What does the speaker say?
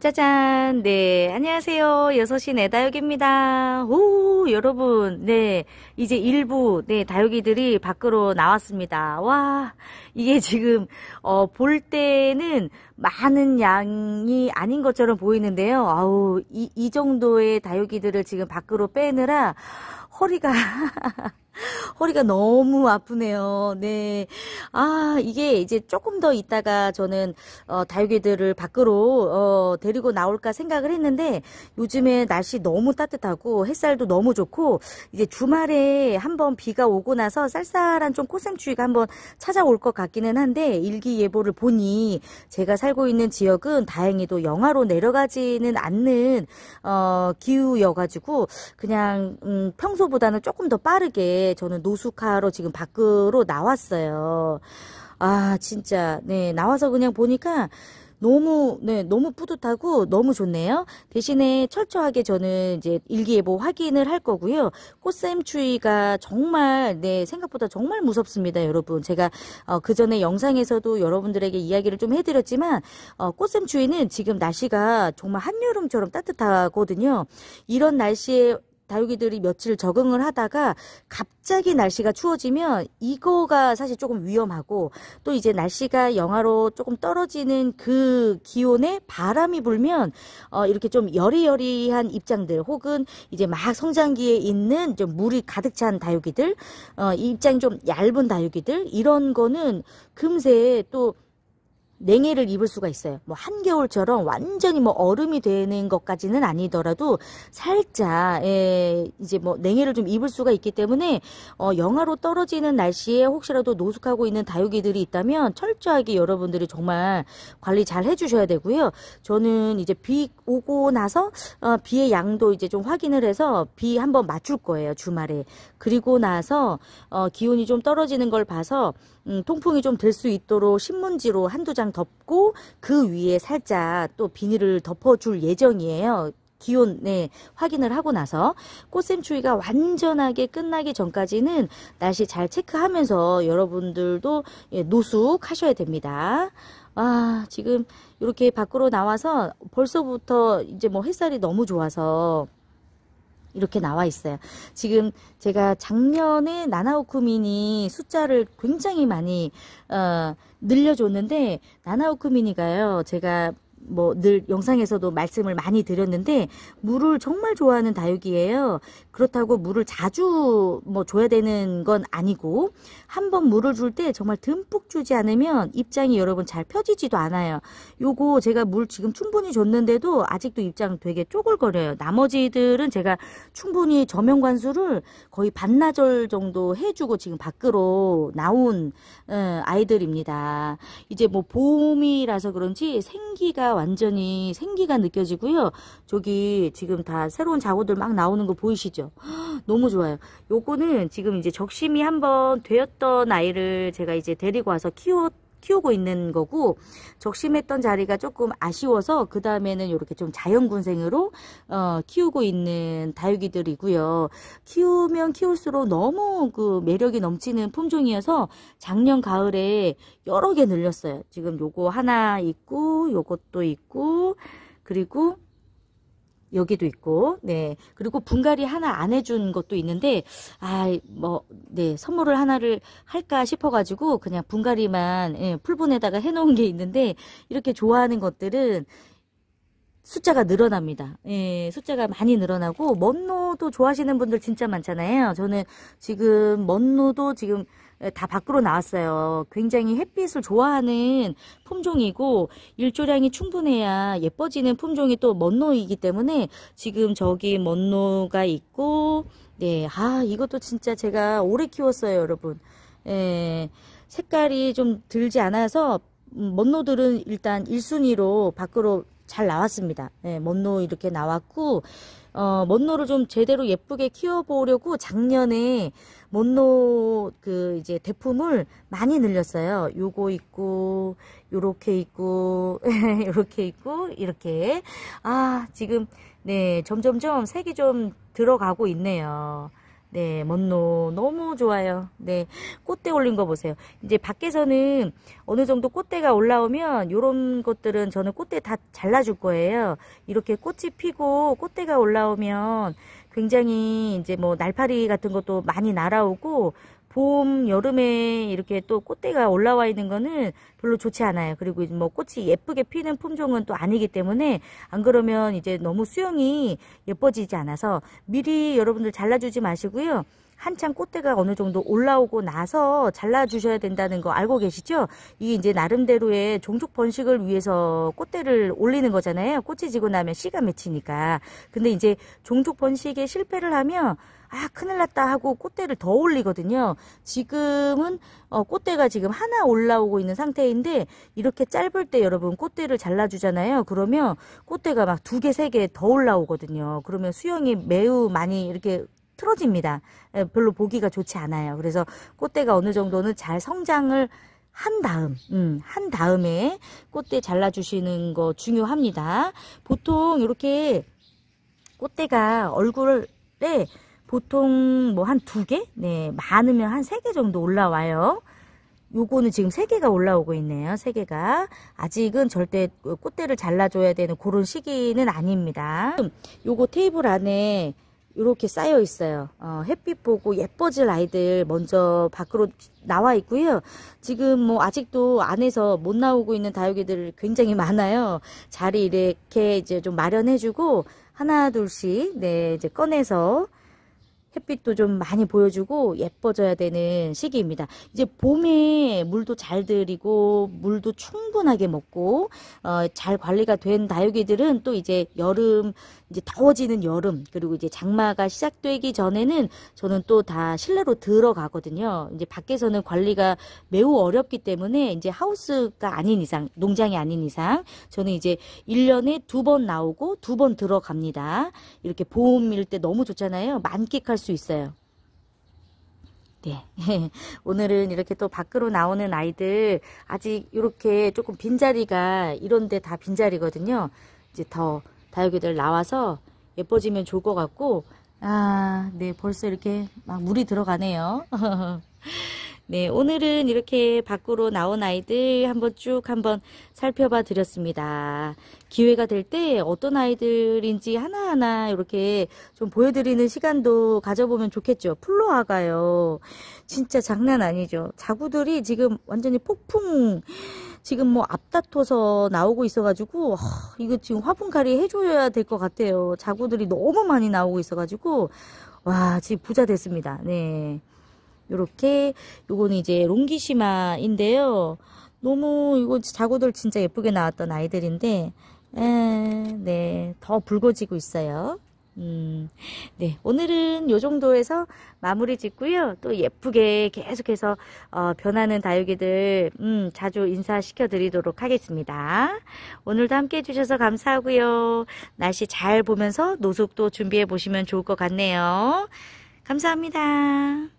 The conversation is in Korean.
짜잔. 네. 안녕하세요. 6시 내 네, 다육입니다. 오, 여러분. 네. 이제 일부, 네, 다육이들이 밖으로 나왔습니다. 와. 이게 지금, 어, 볼 때는 많은 양이 아닌 것처럼 보이는데요. 아우, 이, 이 정도의 다육이들을 지금 밖으로 빼느라 허리가. 허리가 너무 아프네요. 네. 아, 이게 이제 조금 더 있다가 저는 어, 다육이들을 밖으로 어, 데리고 나올까 생각을 했는데 요즘에 날씨 너무 따뜻하고 햇살도 너무 좋고 이제 주말에 한번 비가 오고 나서 쌀쌀한 좀 코샘추위가 한번 찾아올 것 같기는 한데 일기예보를 보니 제가 살고 있는 지역은 다행히도 영하로 내려가지는 않는 어, 기후여가지고 그냥 음, 평소보다는 조금 더 빠르게 저는 노숙하러 지금 밖으로 나왔어요. 아 진짜 네 나와서 그냥 보니까 너무 네 너무 뿌듯하고 너무 좋네요. 대신에 철저하게 저는 이제 일기예보 확인을 할 거고요. 꽃샘추위가 정말 네 생각보다 정말 무섭습니다, 여러분. 제가 어, 그 전에 영상에서도 여러분들에게 이야기를 좀 해드렸지만 어, 꽃샘추위는 지금 날씨가 정말 한여름처럼 따뜻하거든요. 이런 날씨에 다육이들이 며칠 적응을 하다가 갑자기 날씨가 추워지면 이거가 사실 조금 위험하고 또 이제 날씨가 영하로 조금 떨어지는 그 기온에 바람이 불면 어 이렇게 좀 여리여리한 입장들 혹은 이제 막 성장기에 있는 좀 물이 가득 찬 다육이들 어 입장이 좀 얇은 다육이들 이런 거는 금세 또 냉해를 입을 수가 있어요. 뭐 한겨울처럼 완전히 뭐 얼음이 되는 것까지는 아니더라도 살짝 예, 이제 뭐 냉해를 좀 입을 수가 있기 때문에 어, 영하로 떨어지는 날씨에 혹시라도 노숙하고 있는 다육이들이 있다면 철저하게 여러분들이 정말 관리 잘 해주셔야 되고요. 저는 이제 비 오고 나서 어, 비의 양도 이제 좀 확인을 해서 비 한번 맞출 거예요 주말에 그리고 나서 어, 기온이 좀 떨어지는 걸 봐서 음, 통풍이 좀 될 수 있도록 신문지로 한두 장 이상 덮고 그 위에 살짝 또 비닐을 덮어줄 예정이에요. 기온 네, 확인을 하고 나서 꽃샘추위가 완전하게 끝나기 전까지는 날씨 잘 체크하면서 여러분들도 예, 노숙하셔야 됩니다. 아 지금 이렇게 밖으로 나와서 벌써부터 이제 뭐 햇살이 너무 좋아서 이렇게 나와 있어요. 지금 제가 작년에 나나오쿠미니 숫자를 굉장히 많이 어, 늘려줬는데 나나오쿠미니가요. 제가 뭐늘 영상에서도 말씀을 많이 드렸는데 물을 정말 좋아하는 다육이에요. 그렇다고 물을 자주 뭐 줘야 되는 건 아니고 한 번 물을 줄 때 정말 듬뿍 주지 않으면 입장이 여러분 잘 펴지지도 않아요. 요거 제가 물 지금 충분히 줬는데도 아직도 입장 되게 쪼글거려요. 나머지들은 제가 충분히 저면 관수를 거의 반나절 정도 해주고 지금 밖으로 나온 어, 아이들입니다. 이제 뭐 봄이라서 그런지 생기가 완전히 생기가 느껴지고요. 저기 지금 다 새로운 자고들 막 나오는 거 보이시죠? 너무 좋아요. 요거는 지금 이제 적심이 한 번 되었던 아이를 제가 이제 데리고 와서 키웠 키우고 있는 거고 적심했던 자리가 조금 아쉬워서 그 다음에는 이렇게 좀 자연군생으로 어, 키우고 있는 다육이들이고요. 키우면 키울수록 너무 그 매력이 넘치는 품종이어서 작년 가을에 여러 개 늘렸어요. 지금 요거 하나 있고 요것도 있고 그리고 여기도 있고, 네. 그리고 분갈이 하나 안 해준 것도 있는데, 아, 뭐, 네. 선물을 하나를 할까 싶어가지고, 그냥 분갈이만, 예, 풀분에다가 해놓은 게 있는데, 이렇게 좋아하는 것들은, 숫자가 늘어납니다. 예, 숫자가 많이 늘어나고 먼노도 좋아하시는 분들 진짜 많잖아요. 저는 지금 먼노도 지금 다 밖으로 나왔어요. 굉장히 햇빛을 좋아하는 품종이고 일조량이 충분해야 예뻐지는 품종이 또 먼노이기 때문에 지금 저기 먼노가 있고 네, 아 이것도 진짜 제가 오래 키웠어요, 여러분. 예, 색깔이 좀 들지 않아서 음, 먼노들은 일단 1순위로 밖으로 잘 나왔습니다. 네, 먼노 이렇게 나왔고 어, 먼노를 좀 제대로 예쁘게 키워보려고 작년에 먼노 그 이제 대품을 많이 늘렸어요. 요거 있고 요렇게 있고 요렇게 있고 이렇게 아 지금 네 점점점 색이 좀 들어가고 있네요. 네, 먼노 너무 좋아요. 네, 꽃대 올린 거 보세요. 이제 밖에서는 어느 정도 꽃대가 올라오면 이런 것들은 저는 꽃대 다 잘라줄 거예요. 이렇게 꽃이 피고 꽃대가 올라오면 굉장히 이제 뭐 날파리 같은 것도 많이 날아오고 봄, 여름에 이렇게 또 꽃대가 올라와 있는 거는 별로 좋지 않아요. 그리고 뭐 꽃이 예쁘게 피는 품종은 또 아니기 때문에 안 그러면 이제 너무 수영이 예뻐지지 않아서 미리 여러분들 잘라주지 마시고요. 한창 꽃대가 어느 정도 올라오고 나서 잘라주셔야 된다는 거 알고 계시죠? 이게 이제 나름대로의 종족 번식을 위해서 꽃대를 올리는 거잖아요. 꽃이 지고 나면 씨가 맺히니까. 근데 이제 종족 번식에 실패를 하면 아 큰일 났다 하고 꽃대를 더 올리거든요 지금은 어, 꽃대가 지금 하나 올라오고 있는 상태인데 이렇게 짧을 때 여러분 꽃대를 잘라주잖아요 그러면 꽃대가 막 두개세 개 더 올라오거든요 그러면 수영이 매우 많이 이렇게 틀어집니다. 예, 별로 보기가 좋지 않아요. 그래서 꽃대가 어느 정도는 잘 성장을 한 다음, 음, 한 다음에 꽃대 잘라주시는 거 중요합니다. 보통 이렇게 꽃대가 얼굴에 보통 뭐 한 두 개? 네, 많으면 한 세 개 정도 올라와요. 요거는 지금 세개가 올라오고 있네요. 세개가 아직은 절대 꽃대를 잘라줘야 되는 그런 시기는 아닙니다. 요거 테이블 안에 이렇게 쌓여 있어요. 어, 햇빛 보고 예뻐질 아이들 먼저 밖으로 나와 있고요. 지금 뭐 아직도 안에서 못 나오고 있는 다육이들 굉장히 많아요. 자리 이렇게 이제 좀 마련해주고 하나 둘씩 네 이제 꺼내서 햇빛도 좀 많이 보여주고 예뻐져야 되는 시기입니다. 이제 봄에 물도 잘 들이고 물도 충분하게 먹고 어, 잘 관리가 된 다육이들은 또 이제 여름 이제 더워지는 여름 그리고 이제 장마가 시작되기 전에는 저는 또 다 실내로 들어가거든요. 이제 밖에서는 관리가 매우 어렵기 때문에 이제 하우스가 아닌 이상 농장이 아닌 이상 저는 이제 1년에 두 번 나오고 두 번 들어갑니다. 이렇게 봄일 때 너무 좋잖아요. 만끽할 수수 있어요. 네. 오늘은 이렇게 또 밖으로 나오는 아이들 아직 이렇게 조금 빈자리가 이런데 다 빈자리거든요. 이제 더 다육이들 나와서 예뻐지면 좋을 것 같고 아, 네, 벌써 이렇게 막 물이 들어가네요. 네, 오늘은 이렇게 밖으로 나온 아이들 한번 쭉 한번 살펴봐 드렸습니다. 기회가 될 때 어떤 아이들인지 하나하나 이렇게 좀 보여드리는 시간도 가져보면 좋겠죠. 플로아가요. 진짜 장난 아니죠. 자구들이 지금 완전히 폭풍, 지금 뭐 앞다퉈서 나오고 있어가지고, 하, 이거 지금 화분갈이 해줘야 될 것 같아요. 자구들이 너무 많이 나오고 있어가지고, 와, 지금 부자 됐습니다. 네. 요렇게 요건 이제 롱기시마인데요. 너무 이거 자구들 진짜 예쁘게 나왔던 아이들인데 네, 더 붉어지고 있어요. 음, 네, 오늘은 요 정도에서 마무리 짓고요. 또 예쁘게 계속해서 어, 변하는 다육이들 음, 자주 인사시켜 드리도록 하겠습니다. 오늘도 함께 해주셔서 감사하고요. 날씨 잘 보면서 노숙도 준비해 보시면 좋을 것 같네요. 감사합니다.